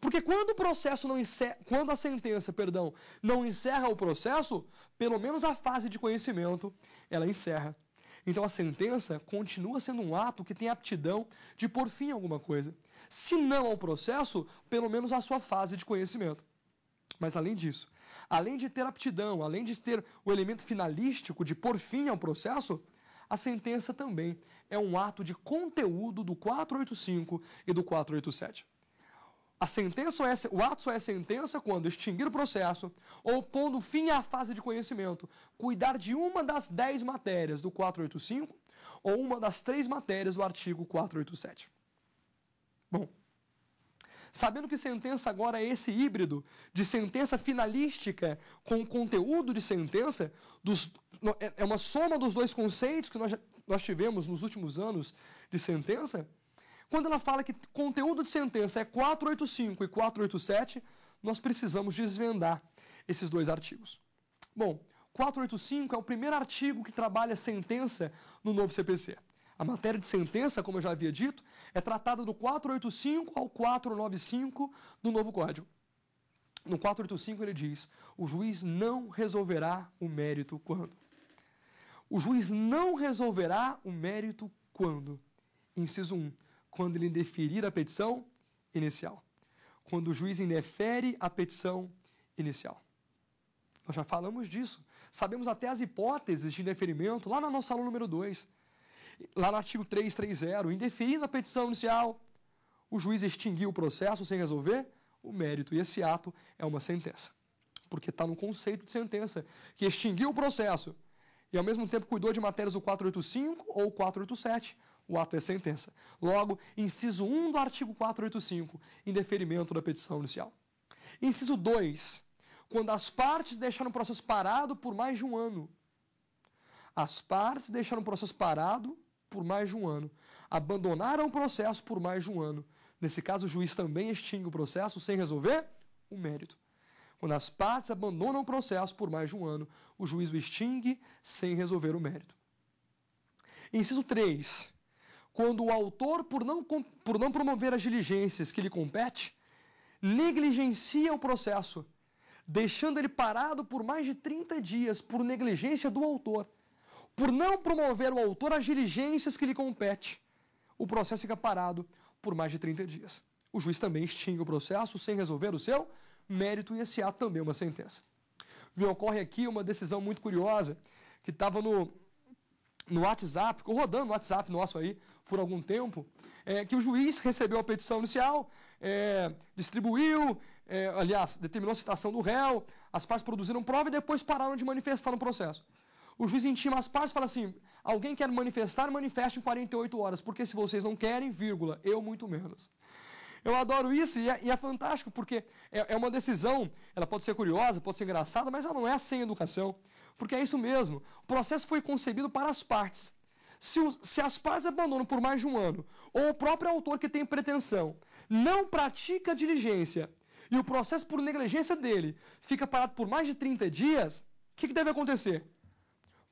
Porque quando o processo não encerra, quando a sentença, perdão, não encerra o processo, pelo menos a fase de conhecimento ela encerra. Então a sentença continua sendo um ato que tem aptidão de pôr fim a alguma coisa. Se não ao processo, pelo menos à sua fase de conhecimento. Mas além disso, além de ter aptidão, além de ter o elemento finalístico de pôr fim ao processo, a sentença também é um ato de conteúdo do 485 e do 487. A sentença é, o ato só é sentença quando extinguir o processo ou pondo fim à fase de conhecimento, cuidar de uma das dez matérias do 485 ou uma das três matérias do artigo 487. Bom, sabendo que sentença agora é esse híbrido de sentença finalística com conteúdo de sentença, dos, é, é uma soma dos dois conceitos que nós, nós tivemos nos últimos anos de sentença, quando ela fala que conteúdo de sentença é 485 e 487, nós precisamos desvendar esses dois artigos. Bom, 485 é o primeiro artigo que trabalha sentença no novo CPC. A matéria de sentença, como eu já havia dito, é tratada do 485 ao 495 do novo Código. No 485 ele diz: o juiz não resolverá o mérito quando. O juiz não resolverá o mérito quando. Inciso 1 quando ele indeferir a petição inicial. Quando o juiz indefere a petição inicial. Nós já falamos disso. Sabemos até as hipóteses de indeferimento lá na nossa aula número 2. Lá no artigo 330, indeferindo a petição inicial, o juiz extinguiu o processo sem resolver o mérito. E esse ato é uma sentença. Porque está no conceito de sentença, que extinguiu o processo e ao mesmo tempo cuidou de matérias do 485 ou 487, o ato é sentença. Logo, inciso 1 do artigo 485, indeferimento da petição inicial. Inciso 2, quando as partes deixaram o processo parado por mais de um ano. As partes deixaram o processo parado por mais de um ano. Abandonaram o processo por mais de um ano. Nesse caso, o juiz também extingue o processo sem resolver o mérito. Quando as partes abandonam o processo por mais de um ano, o juiz o extingue sem resolver o mérito. Inciso 3 quando o autor, por não, por não promover as diligências que lhe compete, negligencia o processo, deixando ele parado por mais de 30 dias por negligência do autor. Por não promover o autor as diligências que lhe compete, o processo fica parado por mais de 30 dias. O juiz também extingue o processo sem resolver o seu mérito e esse há também é uma sentença. Me ocorre aqui uma decisão muito curiosa que estava no, no WhatsApp, ficou rodando no WhatsApp nosso aí, por algum tempo, é, que o juiz recebeu a petição inicial, é, distribuiu, é, aliás, determinou a citação do réu, as partes produziram prova e depois pararam de manifestar no processo. O juiz intima as partes e fala assim: alguém quer manifestar, manifeste em 48 horas, porque se vocês não querem, vírgula, eu muito menos. Eu adoro isso e é, e é fantástico porque é, é, uma decisão, ela pode ser curiosa, pode ser engraçada, mas ela não é sem educação. Porque é isso mesmo. O processo foi concebido para as partes se, os, se as partes abandonam por mais de um ano, ou o próprio autor que tem pretensão não pratica diligência e o processo por negligência dele fica parado por mais de 30 dias, o que, que deve acontecer?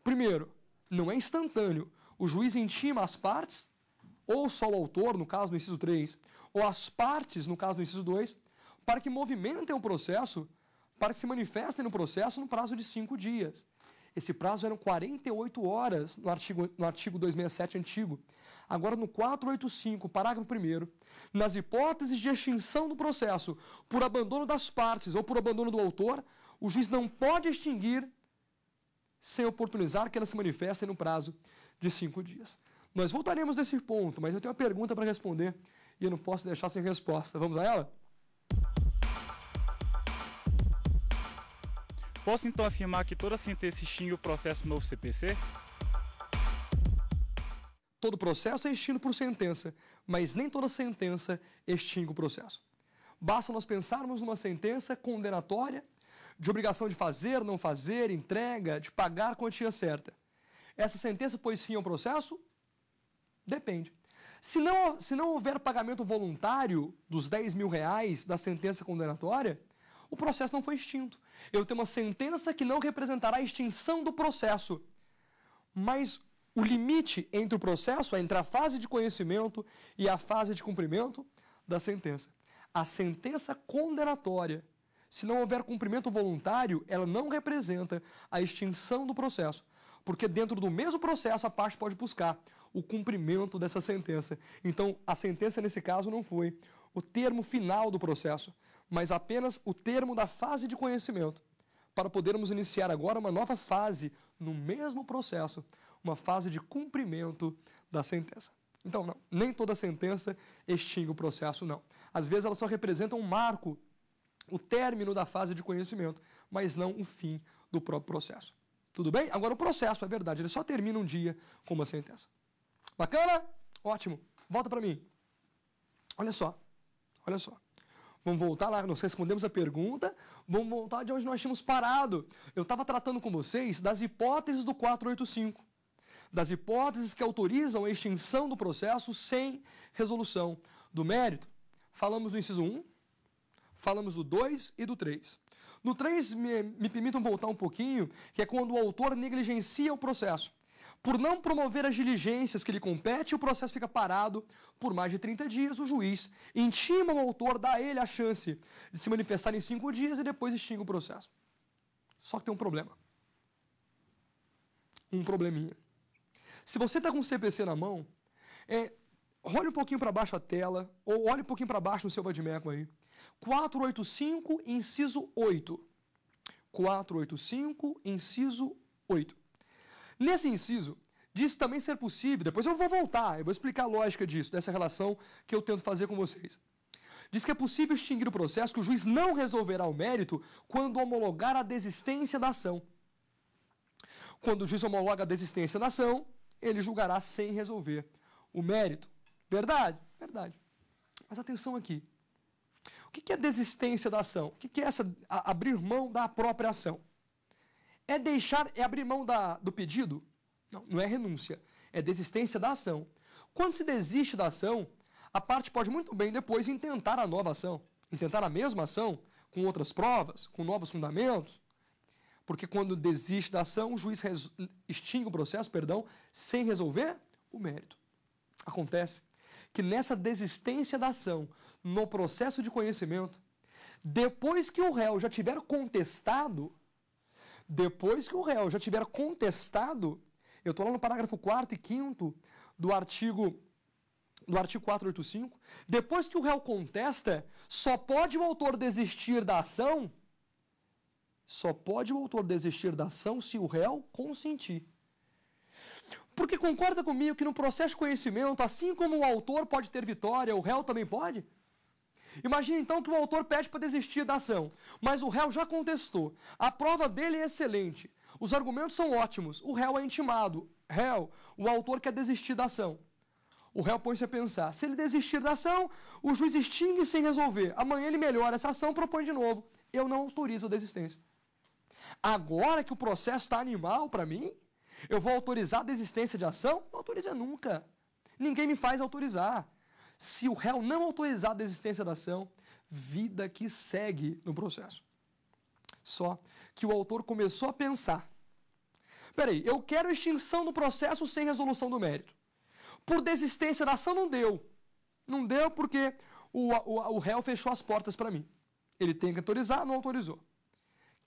Primeiro, não é instantâneo. O juiz intima as partes, ou só o autor, no caso do inciso 3, ou as partes, no caso do inciso 2, para que movimentem o processo, para que se manifestem no processo no prazo de cinco dias. Esse prazo eram 48 horas no artigo, no artigo 267 antigo. Agora, no 485, parágrafo 1, nas hipóteses de extinção do processo por abandono das partes ou por abandono do autor, o juiz não pode extinguir sem oportunizar que ela se manifeste no prazo de cinco dias. Nós voltaremos nesse ponto, mas eu tenho uma pergunta para responder e eu não posso deixar sem resposta. Vamos a ela? Posso então afirmar que toda sentença extingue o processo novo CPC? Todo processo é extinto por sentença, mas nem toda sentença extingue o processo. Basta nós pensarmos numa sentença condenatória de obrigação de fazer, não fazer, entrega, de pagar quantia certa. Essa sentença pôs fim ao processo? Depende. Se não, se não houver pagamento voluntário dos 10 mil reais da sentença condenatória, o processo não foi extinto. Eu tenho uma sentença que não representará a extinção do processo. Mas o limite entre o processo é entre a fase de conhecimento e a fase de cumprimento da sentença. A sentença condenatória, se não houver cumprimento voluntário, ela não representa a extinção do processo, porque dentro do mesmo processo a parte pode buscar o cumprimento dessa sentença. Então, a sentença nesse caso não foi o termo final do processo, mas apenas o termo da fase de conhecimento, para podermos iniciar agora uma nova fase no mesmo processo, uma fase de cumprimento da sentença. Então, não, nem toda sentença extingue o processo, não. Às vezes ela só representa um marco, o término da fase de conhecimento, mas não o fim do próprio processo. Tudo bem? Agora, o processo, é verdade, ele só termina um dia com uma sentença. Bacana? Ótimo. Volta para mim. Olha só. Olha só. Vamos voltar lá, nós respondemos a pergunta, vamos voltar de onde nós tínhamos parado. Eu estava tratando com vocês das hipóteses do 485, das hipóteses que autorizam a extinção do processo sem resolução do mérito. Falamos do inciso 1, falamos do 2 e do 3. No 3, me, me permitam voltar um pouquinho, que é quando o autor negligencia o processo. Por não promover as diligências que lhe compete, o processo fica parado por mais de 30 dias. O juiz intima o autor, dá a ele a chance de se manifestar em cinco dias e depois extingue o processo. Só que tem um problema. Um probleminha. Se você está com o CPC na mão, é, olhe um pouquinho para baixo a tela, ou olhe um pouquinho para baixo no seu Vadmeco aí. 485, inciso 8. 485, inciso 8. Nesse inciso, diz também ser possível, depois eu vou voltar, eu vou explicar a lógica disso, dessa relação que eu tento fazer com vocês. Diz que é possível extinguir o processo que o juiz não resolverá o mérito quando homologar a desistência da ação. Quando o juiz homologa a desistência da ação, ele julgará sem resolver o mérito. Verdade? Verdade. Mas atenção aqui. O que é desistência da ação? O que é essa abrir mão da própria ação? É deixar, é abrir mão da, do pedido? Não, não é renúncia, é desistência da ação. Quando se desiste da ação, a parte pode muito bem depois intentar a nova ação, intentar a mesma ação com outras provas, com novos fundamentos, porque quando desiste da ação, o juiz res... extingue o processo, perdão, sem resolver o mérito. Acontece que nessa desistência da ação, no processo de conhecimento, depois que o réu já tiver contestado depois que o réu já tiver contestado, eu estou lá no parágrafo 4 e 5 do artigo do artigo 485, depois que o réu contesta, só pode o autor desistir da ação, só pode o autor desistir da ação se o réu consentir. Porque concorda comigo que no processo de conhecimento, assim como o autor pode ter vitória, o réu também pode? Imagine então que o autor pede para desistir da ação, mas o réu já contestou. A prova dele é excelente. Os argumentos são ótimos. O réu é intimado. Réu, o autor quer desistir da ação. O réu põe-se a pensar. Se ele desistir da ação, o juiz extingue sem resolver. Amanhã ele melhora essa ação, propõe de novo. Eu não autorizo a desistência. Agora que o processo está animal para mim, eu vou autorizar a desistência de ação? Não autoriza nunca. Ninguém me faz autorizar se o réu não autorizar a desistência da ação, vida que segue no processo. Só que o autor começou a pensar: peraí, eu quero extinção do processo sem resolução do mérito. Por desistência da ação, não deu. Não deu porque o, o, o réu fechou as portas para mim. Ele tem que autorizar, não autorizou. O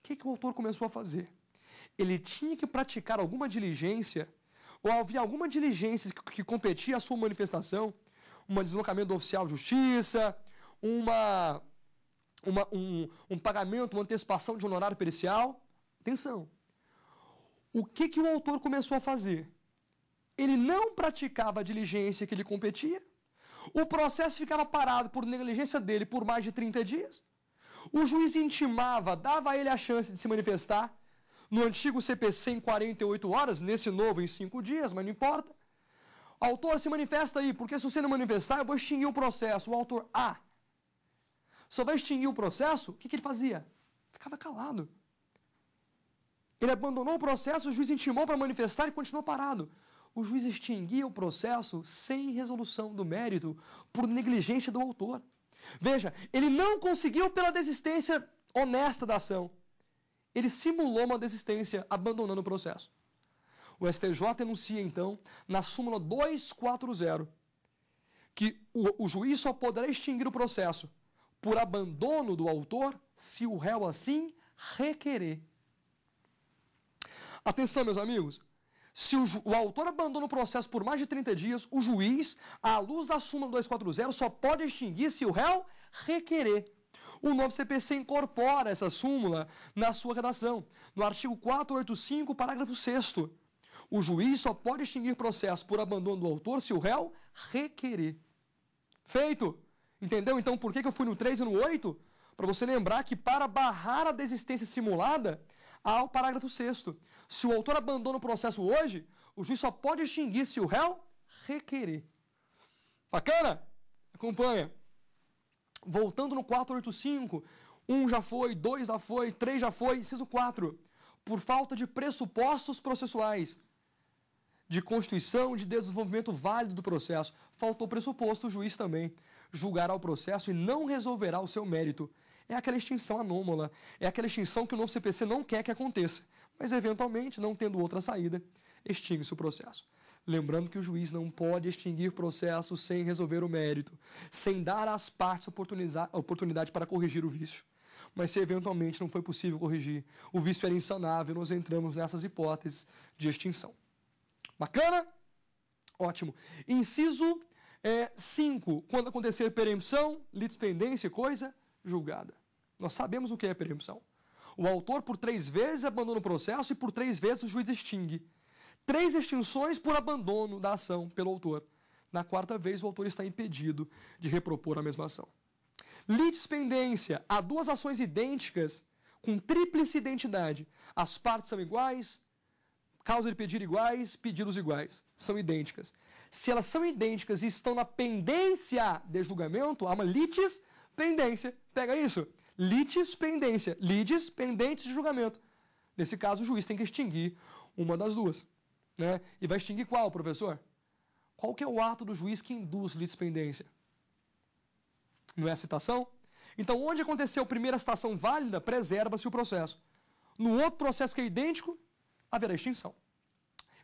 que, que o autor começou a fazer? Ele tinha que praticar alguma diligência, ou havia alguma diligência que, que competia à sua manifestação, um deslocamento do oficial de justiça, uma, uma um, um, pagamento, uma antecipação de honorário pericial. Atenção. O que, que o autor começou a fazer? Ele não praticava a diligência que lhe competia, o processo ficava parado por negligência dele por mais de 30 dias, o juiz intimava, dava a ele a chance de se manifestar, no antigo CPC em 48 horas, nesse novo em 5 dias, mas não importa autor se manifesta aí, porque se você não manifestar, eu vou extinguir o processo. O autor A só vai extinguir o processo, o que, que ele fazia? Ficava calado. Ele abandonou o processo, o juiz intimou para manifestar e continuou parado. O juiz extinguia o processo sem resolução do mérito por negligência do autor. Veja, ele não conseguiu pela desistência honesta da ação. Ele simulou uma desistência abandonando o processo. O STJ anuncia então, na súmula 240, que o, o juiz só poderá extinguir o processo por abandono do autor se o réu assim requerer. Atenção, meus amigos. Se o, o, autor abandona o processo por mais de 30 dias, o juiz, à luz da súmula 240, só pode extinguir se o réu requerer. O novo CPC incorpora essa súmula na sua redação, no artigo 485, parágrafo 6 o juiz só pode extinguir processo por abandono do autor se o réu requerer. Feito! Entendeu então por que, que eu fui no 3 e no 8? Para você lembrar que para barrar a desistência simulada, há o parágrafo 6 Se o autor abandona o processo hoje, o juiz só pode extinguir se o réu requerer. Bacana? Acompanha. Voltando no 485, 1 um já foi, 2 já foi, 3 já foi, inciso 4. Por falta de pressupostos processuais, de constituição e de desenvolvimento válido do processo. Faltou pressuposto, o juiz também julgará o processo e não resolverá o seu mérito. É aquela extinção anômala, é aquela extinção que o novo CPC não quer que aconteça, mas eventualmente, não tendo outra saída, extingue-se o processo. Lembrando que o juiz não pode extinguir processo sem resolver o mérito, sem dar às partes oportunidade para corrigir o vício. Mas se eventualmente não foi possível corrigir, o vício era insanável, nós entramos nessas hipóteses de extinção. Bacana? Ótimo. Inciso 5. É, quando acontecer perempção, litispendência e coisa julgada. Nós sabemos o que é perempção. O autor, por três vezes, abandona o processo e por três vezes o juiz extingue. Três extinções por abandono da ação pelo autor. Na quarta vez, o autor está impedido de repropor a mesma ação. Litispendência. Há duas ações idênticas com tríplice identidade. As partes são iguais, Causa de pedir iguais, pedidos iguais. São idênticas. Se elas são idênticas e estão na pendência de julgamento, há uma litis pendência. Pega isso? Litis pendência. Lides pendentes de julgamento. Nesse caso, o juiz tem que extinguir uma das duas. Né? E vai extinguir qual, professor? Qual que é o ato do juiz que induz pendência? Não é a citação? Então, onde aconteceu a primeira citação válida, preserva-se o processo. No outro processo que é idêntico, haverá extinção.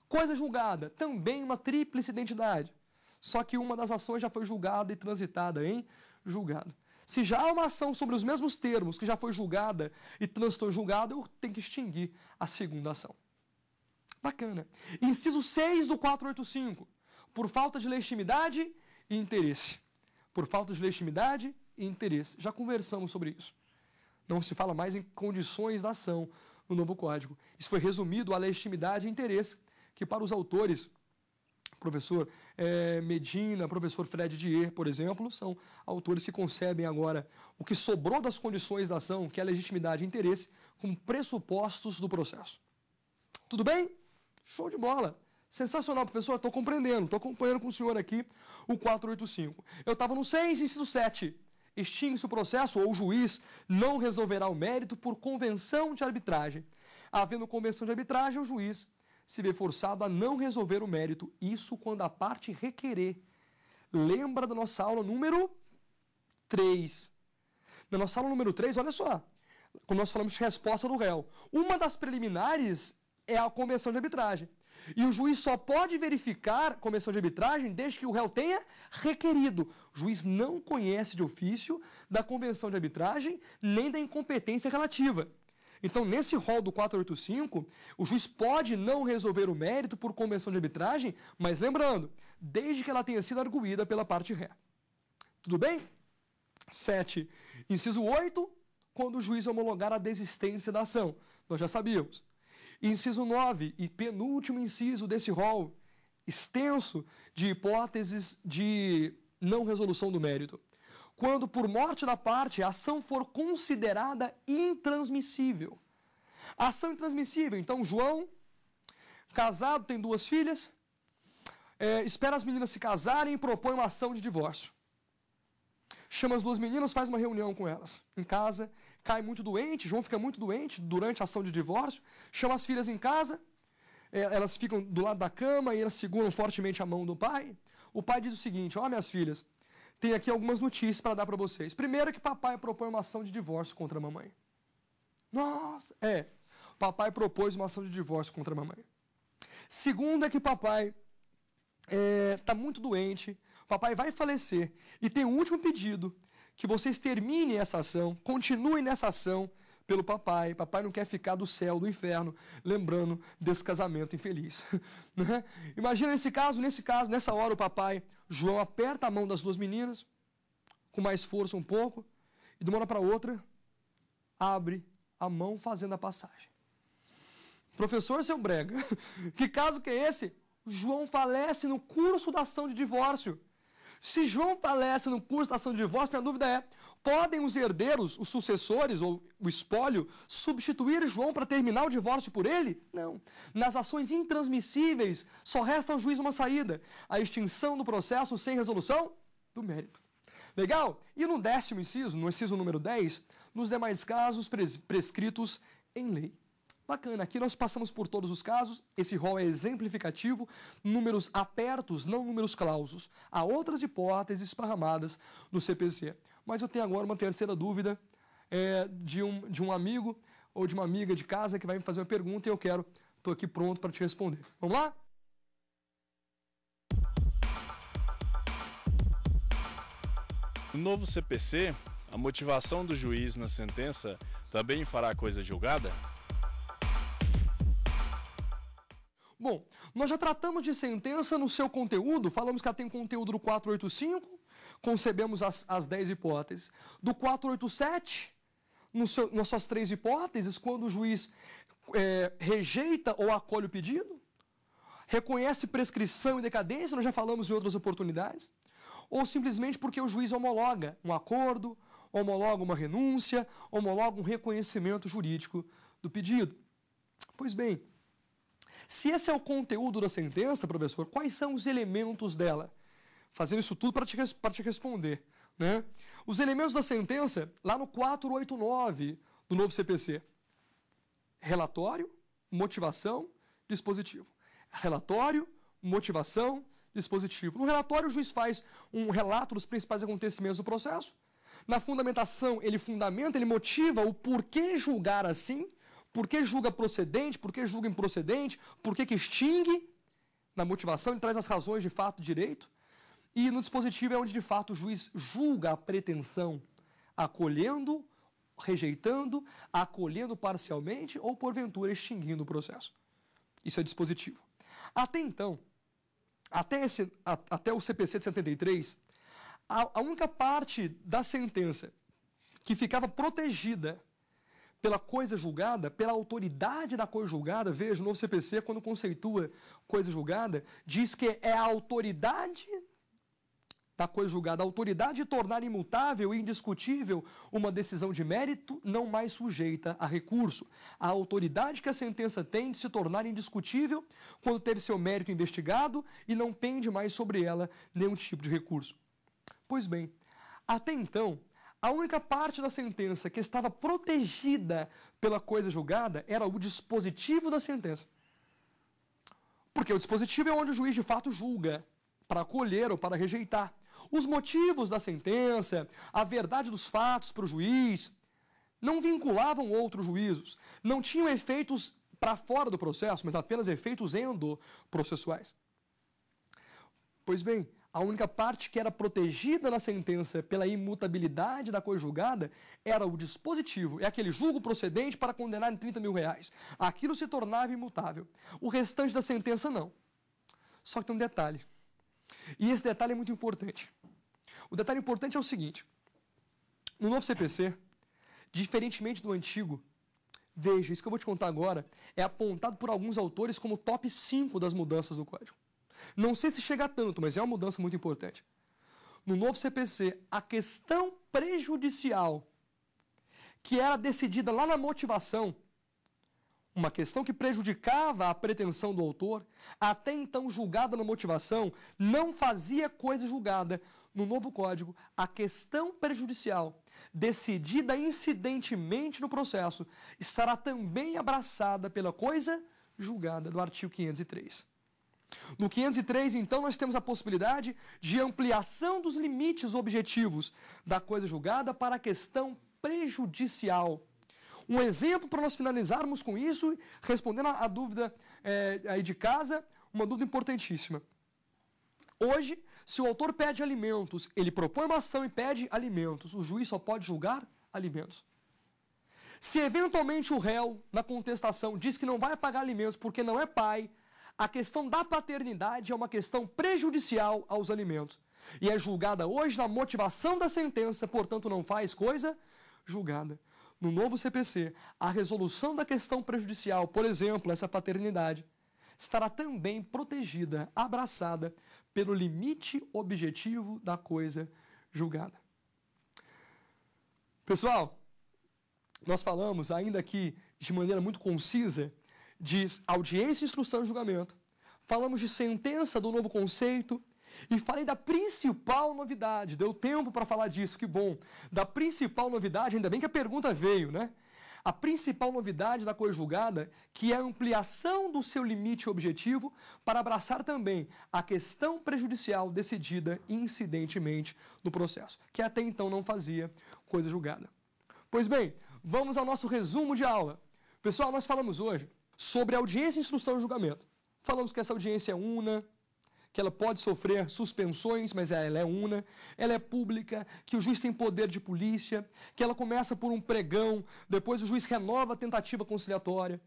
Coisa julgada, também uma tríplice identidade. Só que uma das ações já foi julgada e transitada em julgado. Se já há uma ação sobre os mesmos termos que já foi julgada e transtorno julgado, eu tenho que extinguir a segunda ação. Bacana. Inciso 6 do 485. Por falta de legitimidade e interesse. Por falta de legitimidade e interesse. Já conversamos sobre isso. Não se fala mais em condições da ação, no novo código. Isso foi resumido à legitimidade e interesse, que para os autores, professor é, Medina, professor Fred Dier, por exemplo, são autores que concebem agora o que sobrou das condições da ação, que é a legitimidade e interesse, como pressupostos do processo. Tudo bem? Show de bola! Sensacional, professor. Estou compreendendo, estou acompanhando com o senhor aqui o 485. Eu estava no 6, inciso 7 extingue-se o processo ou o juiz não resolverá o mérito por convenção de arbitragem. Havendo convenção de arbitragem, o juiz se vê forçado a não resolver o mérito, isso quando a parte requerer. Lembra da nossa aula número 3. Na nossa aula número 3, olha só, quando nós falamos de resposta do réu, uma das preliminares é a convenção de arbitragem. E o juiz só pode verificar convenção de arbitragem desde que o réu tenha requerido. O juiz não conhece de ofício da convenção de arbitragem nem da incompetência relativa. Então, nesse rol do 485, o juiz pode não resolver o mérito por convenção de arbitragem, mas lembrando, desde que ela tenha sido arguída pela parte ré. Tudo bem? 7. Inciso 8, quando o juiz homologar a desistência da ação. Nós já sabíamos. Inciso 9 e penúltimo inciso desse rol extenso de hipóteses de não resolução do mérito. Quando por morte da parte a ação for considerada intransmissível. Ação intransmissível. Então, João, casado, tem duas filhas, é, espera as meninas se casarem e propõe uma ação de divórcio. Chama as duas meninas, faz uma reunião com elas em casa cai muito doente, João fica muito doente durante a ação de divórcio, chama as filhas em casa, é, elas ficam do lado da cama e elas seguram fortemente a mão do pai. O pai diz o seguinte: Ó, oh, minhas filhas, tem aqui algumas notícias para dar para vocês. Primeiro, que papai propõe uma ação de divórcio contra a mamãe. Nossa, é. Papai propôs uma ação de divórcio contra a mamãe. Segundo, é que papai está é, tá muito doente, papai vai falecer e tem um último pedido que vocês terminem essa ação, continuem nessa ação pelo papai. Papai não quer ficar do céu, do inferno, lembrando desse casamento infeliz. Né? Imagina nesse caso, nesse caso, nessa hora o papai, João aperta a mão das duas meninas, com mais força um pouco, e de uma hora para outra, abre a mão fazendo a passagem. Professor, seu brega, que caso que é esse? João falece no curso da ação de divórcio. Se João palestra no curso da ação de divórcio, minha dúvida é: podem os herdeiros, os sucessores ou o espólio, substituir João para terminar o divórcio por ele? Não. Nas ações intransmissíveis, só resta ao juiz uma saída: a extinção do processo sem resolução do mérito. Legal? E no décimo inciso, no inciso número 10, nos demais casos prescritos em lei. Bacana, aqui nós passamos por todos os casos, esse rol é exemplificativo, números apertos, não números clausos. Há outras hipóteses esparramadas no CPC. Mas eu tenho agora uma terceira dúvida é, de, um, de um amigo ou de uma amiga de casa que vai me fazer uma pergunta e eu quero, estou aqui pronto para te responder. Vamos lá? No novo CPC, a motivação do juiz na sentença também fará coisa julgada? Bom, nós já tratamos de sentença no seu conteúdo, falamos que ela tem conteúdo do 485, concebemos as, as 10 hipóteses. Do 487, no seu, nas suas três hipóteses, quando o juiz é, rejeita ou acolhe o pedido, reconhece prescrição e decadência, nós já falamos em outras oportunidades, ou simplesmente porque o juiz homologa um acordo, homologa uma renúncia, homologa um reconhecimento jurídico do pedido. Pois bem, se esse é o conteúdo da sentença, professor, quais são os elementos dela? Fazendo isso tudo para te, te responder. Né? Os elementos da sentença, lá no 489 do novo CPC: relatório, motivação, dispositivo. Relatório, motivação, dispositivo. No relatório, o juiz faz um relato dos principais acontecimentos do processo. Na fundamentação, ele fundamenta, ele motiva o porquê julgar assim. Por que julga procedente? Por que julga improcedente? Por que, que extingue? Na motivação, ele traz as razões de fato direito. E no dispositivo é onde, de fato, o juiz julga a pretensão, acolhendo, rejeitando, acolhendo parcialmente ou, porventura, extinguindo o processo. Isso é dispositivo. Até então, até, esse, a, até o CPC de 73, a, a única parte da sentença que ficava protegida pela coisa julgada, pela autoridade da coisa julgada. Veja, o novo CPC, quando conceitua coisa julgada, diz que é a autoridade da coisa julgada, a autoridade de tornar imutável e indiscutível uma decisão de mérito não mais sujeita a recurso. A autoridade que a sentença tem de se tornar indiscutível quando teve seu mérito investigado e não pende mais sobre ela nenhum tipo de recurso. Pois bem, até então, a única parte da sentença que estava protegida pela coisa julgada era o dispositivo da sentença. Porque o dispositivo é onde o juiz de fato julga, para acolher ou para rejeitar. Os motivos da sentença, a verdade dos fatos para o juiz, não vinculavam outros juízos, não tinham efeitos para fora do processo, mas apenas efeitos endoprocessuais. Pois bem, a única parte que era protegida na sentença pela imutabilidade da julgada era o dispositivo, é aquele julgo procedente para condenar em 30 mil reais. Aquilo se tornava imutável. O restante da sentença, não. Só que tem um detalhe. E esse detalhe é muito importante. O detalhe importante é o seguinte: no novo CPC, diferentemente do antigo, veja, isso que eu vou te contar agora é apontado por alguns autores como top 5 das mudanças do código. Não sei se chega a tanto, mas é uma mudança muito importante. No novo CPC, a questão prejudicial, que era decidida lá na motivação, uma questão que prejudicava a pretensão do autor, até então julgada na motivação, não fazia coisa julgada. No novo código, a questão prejudicial, decidida incidentemente no processo, estará também abraçada pela coisa julgada do artigo 503. No 503, então, nós temos a possibilidade de ampliação dos limites objetivos da coisa julgada para a questão prejudicial. Um exemplo para nós finalizarmos com isso, respondendo a dúvida é, aí de casa, uma dúvida importantíssima. Hoje, se o autor pede alimentos, ele propõe uma ação e pede alimentos, o juiz só pode julgar alimentos. Se eventualmente o réu, na contestação, diz que não vai pagar alimentos porque não é pai, a questão da paternidade é uma questão prejudicial aos alimentos e é julgada hoje na motivação da sentença, portanto, não faz coisa julgada. No novo CPC, a resolução da questão prejudicial, por exemplo, essa paternidade, estará também protegida, abraçada pelo limite objetivo da coisa julgada. Pessoal, nós falamos ainda aqui de maneira muito concisa de audiência, instrução e julgamento, falamos de sentença do novo conceito e falei da principal novidade. Deu tempo para falar disso, que bom. Da principal novidade, ainda bem que a pergunta veio, né? A principal novidade da coisa julgada que é a ampliação do seu limite objetivo para abraçar também a questão prejudicial decidida incidentemente no processo, que até então não fazia coisa julgada. Pois bem, vamos ao nosso resumo de aula. Pessoal, nós falamos hoje sobre audiência, instrução e julgamento. Falamos que essa audiência é una, que ela pode sofrer suspensões, mas ela é una, ela é pública, que o juiz tem poder de polícia, que ela começa por um pregão, depois o juiz renova a tentativa conciliatória.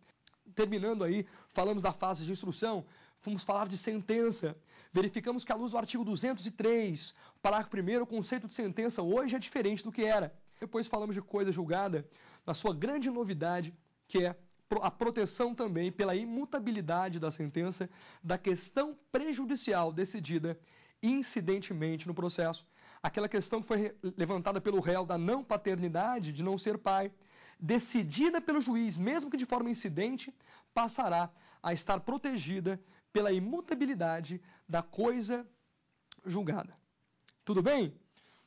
Terminando aí, falamos da fase de instrução, fomos falar de sentença. Verificamos que à luz do artigo 203, parágrafo 1 o conceito de sentença hoje é diferente do que era. Depois falamos de coisa julgada, na sua grande novidade, que é a proteção também pela imutabilidade da sentença da questão prejudicial decidida incidentemente no processo, aquela questão que foi levantada pelo réu da não paternidade, de não ser pai, decidida pelo juiz, mesmo que de forma incidente, passará a estar protegida pela imutabilidade da coisa julgada. Tudo bem?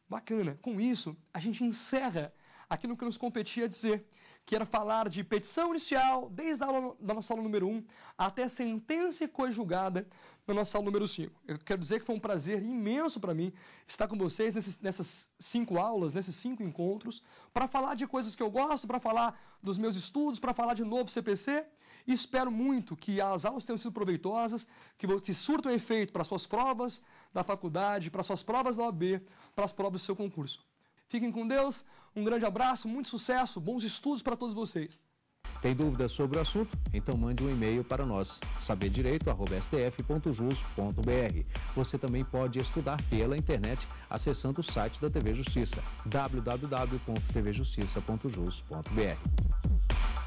Bacana. Com isso, a gente encerra aquilo que nos competia dizer. Quero falar de petição inicial, desde a aula, da nossa aula número 1 até a sentença conjugada na nossa aula número 5. Eu quero dizer que foi um prazer imenso para mim estar com vocês nesses, nessas cinco aulas, nesses cinco encontros, para falar de coisas que eu gosto, para falar dos meus estudos, para falar de novo CPC. E espero muito que as aulas tenham sido proveitosas, que, que surtam efeito para suas provas da faculdade, para suas provas da OAB, para as provas do seu concurso. Fiquem com Deus, um grande abraço, muito sucesso, bons estudos para todos vocês. Tem dúvidas sobre o assunto? Então mande um e-mail para nós, saberdireito.stf.jus.br. Você também pode estudar pela internet acessando o site da TV Justiça, www.tvjustiça.jus.br.